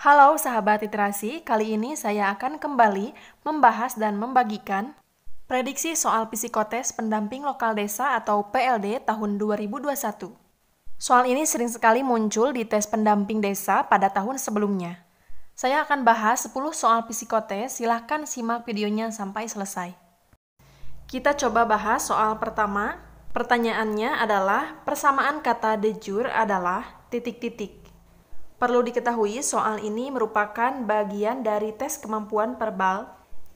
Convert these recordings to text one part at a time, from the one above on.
Halo sahabat literasi, kali ini saya akan kembali membahas dan membagikan prediksi soal psikotes pendamping lokal desa atau PLD tahun 2021. Soal ini sering sekali muncul di tes pendamping desa pada tahun sebelumnya. Saya akan bahas 10 soal psikotes, silahkan simak videonya sampai selesai. Kita coba bahas soal pertama, Pertanyaannya adalah persamaan kata dejur adalah titik-titik. Perlu diketahui, soal ini merupakan bagian dari tes kemampuan verbal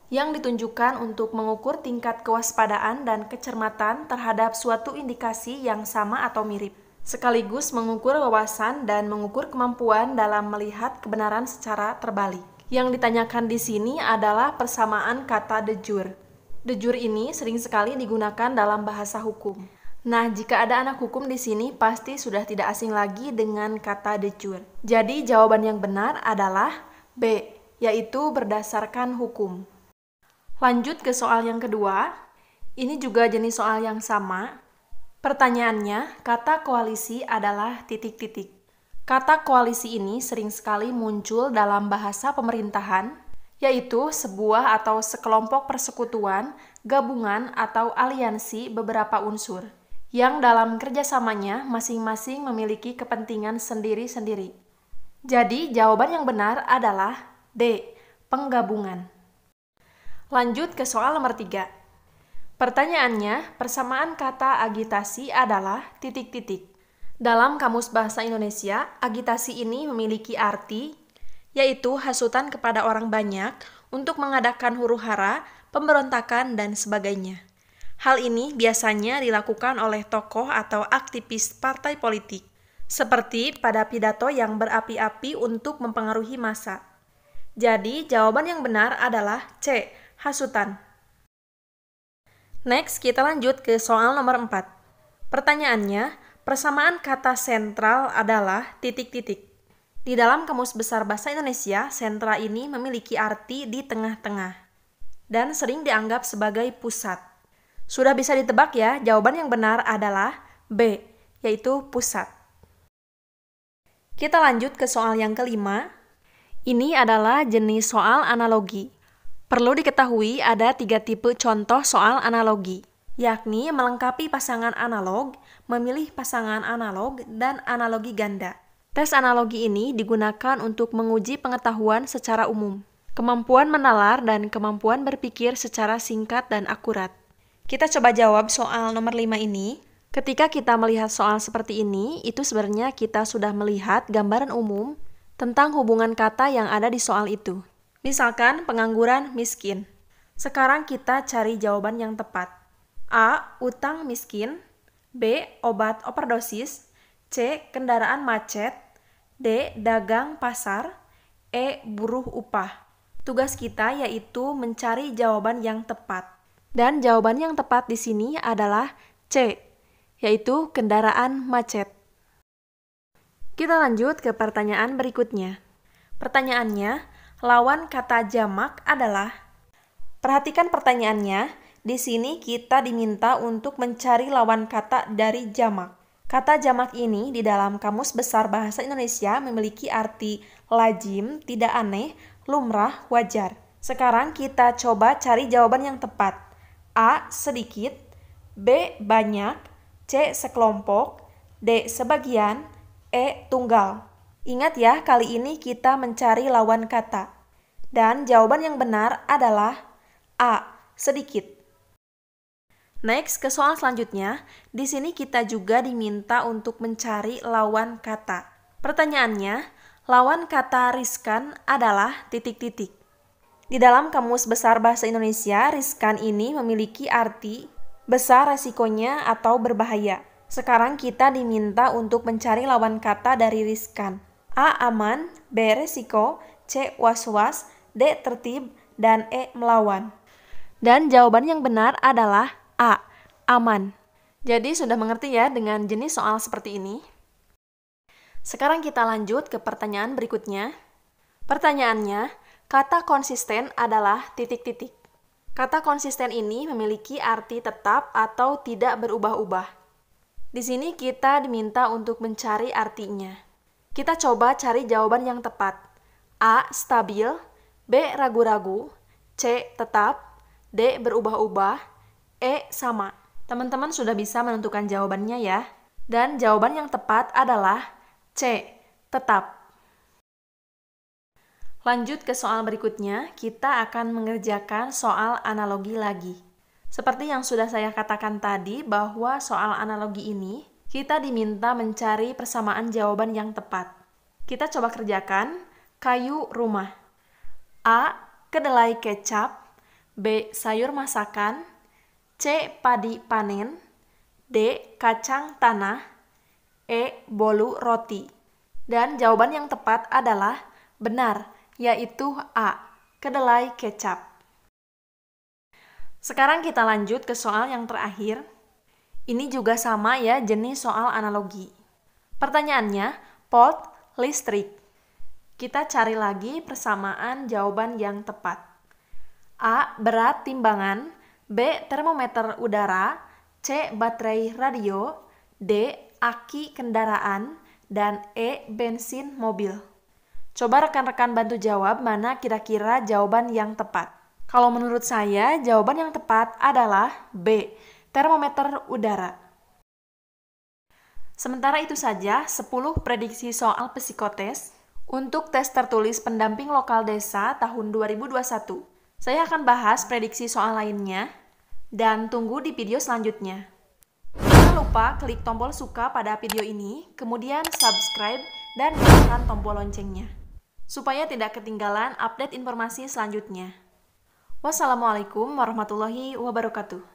yang ditunjukkan untuk mengukur tingkat kewaspadaan dan kecermatan terhadap suatu indikasi yang sama atau mirip, sekaligus mengukur wawasan dan mengukur kemampuan dalam melihat kebenaran secara terbalik. Yang ditanyakan di sini adalah persamaan kata dejur. Dejur ini sering sekali digunakan dalam bahasa hukum. Nah, jika ada anak hukum di sini, pasti sudah tidak asing lagi dengan kata decur. Jadi, jawaban yang benar adalah B, yaitu berdasarkan hukum. Lanjut ke soal yang kedua. Ini juga jenis soal yang sama. Pertanyaannya, kata koalisi adalah titik-titik. Kata koalisi ini sering sekali muncul dalam bahasa pemerintahan, yaitu sebuah atau sekelompok persekutuan, gabungan, atau aliansi beberapa unsur yang dalam kerjasamanya masing-masing memiliki kepentingan sendiri-sendiri. Jadi, jawaban yang benar adalah D. Penggabungan. Lanjut ke soal nomor tiga. Pertanyaannya, persamaan kata agitasi adalah titik-titik. Dalam Kamus Bahasa Indonesia, agitasi ini memiliki arti, yaitu hasutan kepada orang banyak untuk mengadakan huru hara, pemberontakan, dan sebagainya. Hal ini biasanya dilakukan oleh tokoh atau aktivis partai politik, seperti pada pidato yang berapi-api untuk mempengaruhi massa. Jadi, jawaban yang benar adalah C. Hasutan. Next, kita lanjut ke soal nomor 4. Pertanyaannya, persamaan kata sentral adalah titik-titik. Di dalam Kamus Besar Bahasa Indonesia, sentra ini memiliki arti di tengah-tengah dan sering dianggap sebagai pusat. Sudah bisa ditebak ya, jawaban yang benar adalah B, yaitu pusat. Kita lanjut ke soal yang kelima. Ini adalah jenis soal analogi. Perlu diketahui ada tiga tipe contoh soal analogi, yakni melengkapi pasangan analog, memilih pasangan analog, dan analogi ganda. Tes analogi ini digunakan untuk menguji pengetahuan secara umum, kemampuan menalar, dan kemampuan berpikir secara singkat dan akurat. Kita coba jawab soal nomor 5 ini. Ketika kita melihat soal seperti ini, itu sebenarnya kita sudah melihat gambaran umum tentang hubungan kata yang ada di soal itu. Misalkan pengangguran miskin. Sekarang kita cari jawaban yang tepat. A. Utang miskin B. Obat overdosis C. Kendaraan macet D. Dagang pasar E. Buruh upah Tugas kita yaitu mencari jawaban yang tepat. Dan jawaban yang tepat di sini adalah C, yaitu kendaraan macet. Kita lanjut ke pertanyaan berikutnya. Pertanyaannya, lawan kata jamak adalah Perhatikan pertanyaannya, di sini kita diminta untuk mencari lawan kata dari jamak. Kata jamak ini di dalam Kamus Besar Bahasa Indonesia memiliki arti lazim, tidak aneh, lumrah, wajar. Sekarang kita coba cari jawaban yang tepat. A. Sedikit B. Banyak C. Sekelompok D. Sebagian E. Tunggal Ingat ya, kali ini kita mencari lawan kata. Dan jawaban yang benar adalah A. Sedikit Next, ke soal selanjutnya. Di sini kita juga diminta untuk mencari lawan kata. Pertanyaannya, lawan kata riskan adalah titik-titik. Di dalam Kamus Besar Bahasa Indonesia, riskan ini memiliki arti besar resikonya atau berbahaya. Sekarang kita diminta untuk mencari lawan kata dari riskan. A. Aman, B. Resiko, C. Was-was, D. Tertib, dan E. Melawan. Dan jawaban yang benar adalah A. Aman. Jadi sudah mengerti ya dengan jenis soal seperti ini? Sekarang kita lanjut ke pertanyaan berikutnya. Pertanyaannya, Kata konsisten adalah titik-titik. Kata konsisten ini memiliki arti tetap atau tidak berubah-ubah. Di sini kita diminta untuk mencari artinya. Kita coba cari jawaban yang tepat. A. Stabil B. Ragu-ragu C. Tetap D. Berubah-ubah E. Sama Teman-teman sudah bisa menentukan jawabannya ya. Dan jawaban yang tepat adalah C. Tetap. Lanjut ke soal berikutnya, kita akan mengerjakan soal analogi lagi. Seperti yang sudah saya katakan tadi bahwa soal analogi ini, kita diminta mencari persamaan jawaban yang tepat. Kita coba kerjakan kayu rumah. A. Kedelai kecap B. Sayur masakan C. Padi panen D. Kacang tanah E. Bolu roti Dan jawaban yang tepat adalah benar yaitu A. Kedelai kecap. Sekarang kita lanjut ke soal yang terakhir. Ini juga sama ya jenis soal analogi. Pertanyaannya, pot, listrik. Kita cari lagi persamaan jawaban yang tepat. A. Berat timbangan B. Termometer udara C. Baterai radio D. Aki kendaraan dan E. Bensin mobil. Coba rekan-rekan bantu jawab mana kira-kira jawaban yang tepat. Kalau menurut saya, jawaban yang tepat adalah B, termometer udara. Sementara itu saja, 10 prediksi soal psikotes untuk tes tertulis pendamping lokal desa tahun 2021. Saya akan bahas prediksi soal lainnya dan tunggu di video selanjutnya. Jangan lupa klik tombol suka pada video ini, kemudian subscribe dan tekan tombol loncengnya supaya tidak ketinggalan update informasi selanjutnya. Wassalamualaikum warahmatullahi wabarakatuh.